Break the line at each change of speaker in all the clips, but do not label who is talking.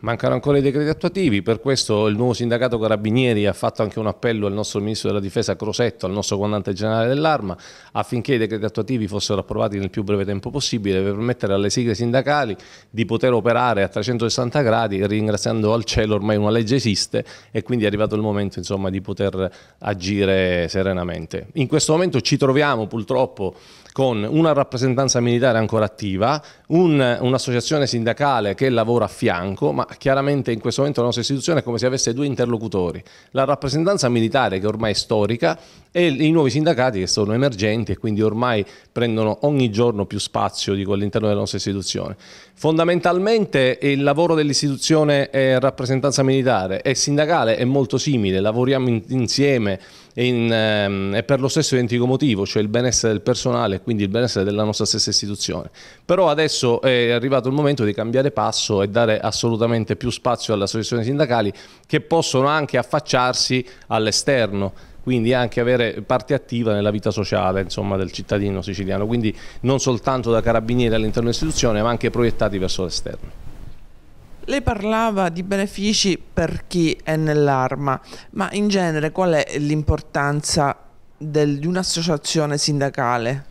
mancano ancora i decreti attuativi, per questo il nuovo sindacato Carabinieri ha fatto anche un appello al nostro Ministro della Difesa Crosetto, al nostro Comandante Generale dell'Arma, affinché i decreti attuativi fossero approvati nel più breve tempo possibile per permettere alle sigle sindacali di poter operare a 360 gradi, ringraziando al cielo ormai una legge esiste e quindi è arrivato il momento insomma, di poter agire serenamente. In questo momento ci troviamo purtroppo con una rappresentanza militare ancora attiva, un'associazione sindacale che lavora a fianco, ma chiaramente in questo momento la nostra istituzione è come se avesse due interlocutori, la rappresentanza militare che ormai è storica e i nuovi sindacati che sono emergenti e quindi ormai prendono ogni giorno più spazio dico, all'interno della nostra istituzione. Fondamentalmente il lavoro dell'istituzione rappresentanza militare e sindacale è molto simile, lavoriamo in, insieme, e, in, ehm, e, per lo stesso identico motivo, cioè il benessere del personale e quindi il benessere della nostra stessa istituzione. Però adesso è arrivato il momento di cambiare passo e dare assolutamente più spazio alle associazioni sindacali che possono anche affacciarsi all'esterno quindi anche avere parte attiva nella vita sociale insomma, del cittadino siciliano, quindi non soltanto da carabinieri all'interno dell'istituzione ma anche proiettati verso l'esterno.
Lei parlava di benefici per chi è nell'arma, ma in genere qual è l'importanza del, di un'associazione sindacale?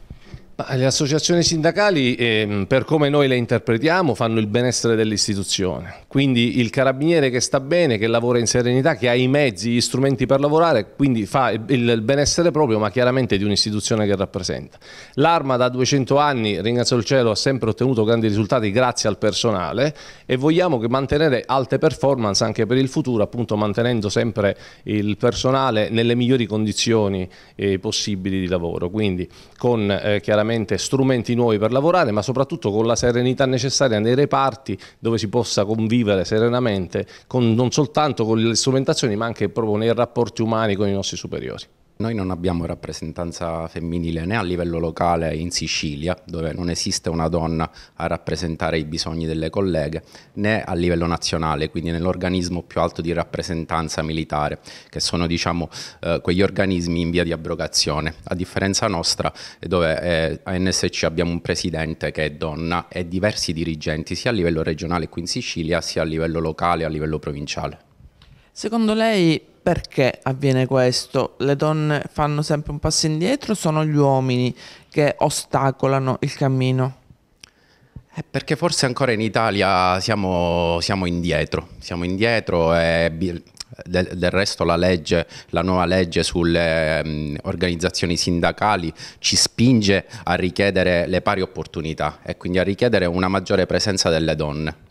le associazioni sindacali, eh, per come noi le interpretiamo, fanno il benessere dell'istituzione. Quindi il carabiniere che sta bene, che lavora in serenità, che ha i mezzi, gli strumenti per lavorare, quindi fa il benessere proprio, ma chiaramente di un'istituzione che rappresenta. L'Arma da 200 anni, ringrazio il cielo, ha sempre ottenuto grandi risultati grazie al personale e vogliamo mantenere alte performance anche per il futuro, appunto mantenendo sempre il personale nelle migliori condizioni eh, possibili di lavoro. Quindi con eh, chiaramente veramente strumenti nuovi per lavorare, ma soprattutto con la serenità necessaria nei reparti dove si possa convivere serenamente con, non soltanto con le strumentazioni, ma anche proprio nei rapporti umani con i nostri superiori.
Noi non abbiamo rappresentanza femminile né a livello locale in Sicilia, dove non esiste una donna a rappresentare i bisogni delle colleghe, né a livello nazionale, quindi nell'organismo più alto di rappresentanza militare, che sono diciamo, eh, quegli organismi in via di abrogazione. A differenza nostra, dove eh, a NSC abbiamo un presidente che è donna e diversi dirigenti, sia a livello regionale qui in Sicilia, sia a livello locale e a livello provinciale.
Secondo lei perché avviene questo? Le donne fanno sempre un passo indietro o sono gli uomini che ostacolano il cammino?
È eh, perché forse ancora in Italia siamo, siamo indietro, siamo indietro e del, del, resto la legge, la nuova legge sulle mh, mm, organizzazioni sindacali ci spinge a richiedere le pari opportunità e quindi a richiedere una maggiore presenza delle donne.